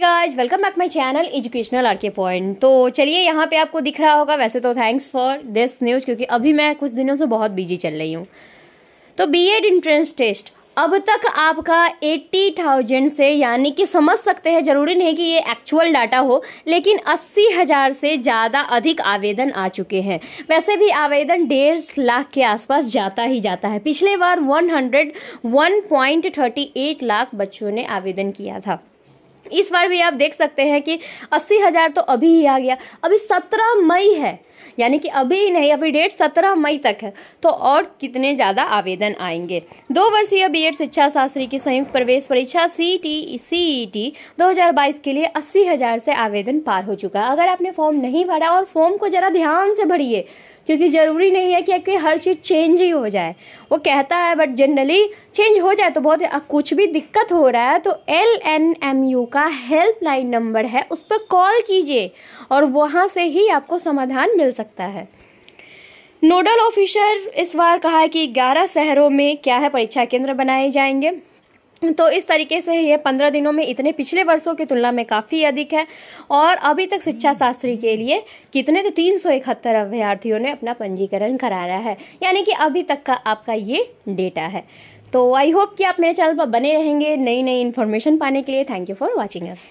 guys welcome back my channel educational R K point तो चलिए यहाँ पे आपको दिख रहा होगा वैसे तो थैंक्स फॉर दिस न्यूज क्योंकि अभी मैं कुछ दिनों से बहुत बिजी चल रही हूँ तो बी एड इंट्रेंस टेस्ट अब तक आपका एट्टी थाउजेंड से यानी कि समझ सकते हैं ज़रूरी नहीं कि ये एक्चुअल डाटा हो लेकिन अस्सी हज़ार से ज़्यादा अधिक आवेदन आ चुके हैं वैसे भी आवेदन डेढ़ लाख के आसपास जाता ही जाता है पिछले बार one hundred one point thirty eight lakh बच्चों ने आवेदन किया था इस बार भी आप देख सकते हैं कि अस्सी हज़ार तो अभी ही आ गया अभी सत्रह मई है यानी कि अभी ही नहीं अभी डेट सत्रह मई तक है तो और कितने ज़्यादा आवेदन आएंगे दो वर्षीय बी एड शिक्षा शास्त्री की संयुक्त प्रवेश परीक्षा C T C E T दो हजार बाईस के लिए अस्सी हज़ार से आवेदन पार हो चुका है अगर आपने फॉर्म नहीं भरा और फॉर्म को ज़रा ध्यान से भरिए क्योंकि ज़रूरी नहीं है कि हर चीज़ चेंज ही हो जाए वो कहता है बट जनरली चेंज हो जाए तो बहुत कुछ भी दिक्कत हो रहा है तो एल एन एम यू का का हेल्पलाइन नंबर है उस पर कॉल कीजिए और वहाँ से ही आपको समाधान मिल सकता है नोडल ऑफिसर इस बार कहा है कि 11 शहरों में क्या है परीक्षा केंद्र बनाए जाएंगे तो इस तरीके से यह पंद्रह दिनों में इतने पिछले वर्षों की तुलना में काफ़ी अधिक है और अभी तक शिक्षा शास्त्री के लिए कितने तो तीन सौ इकहत्तर अभ्यार्थियों ने अपना पंजीकरण कराया है यानी कि अभी तक का आपका ये डेटा है तो आई होप कि आप मेरे चैनल पर बने रहेंगे नई नई इन्फॉर्मेशन पाने के लिए thank you for watching us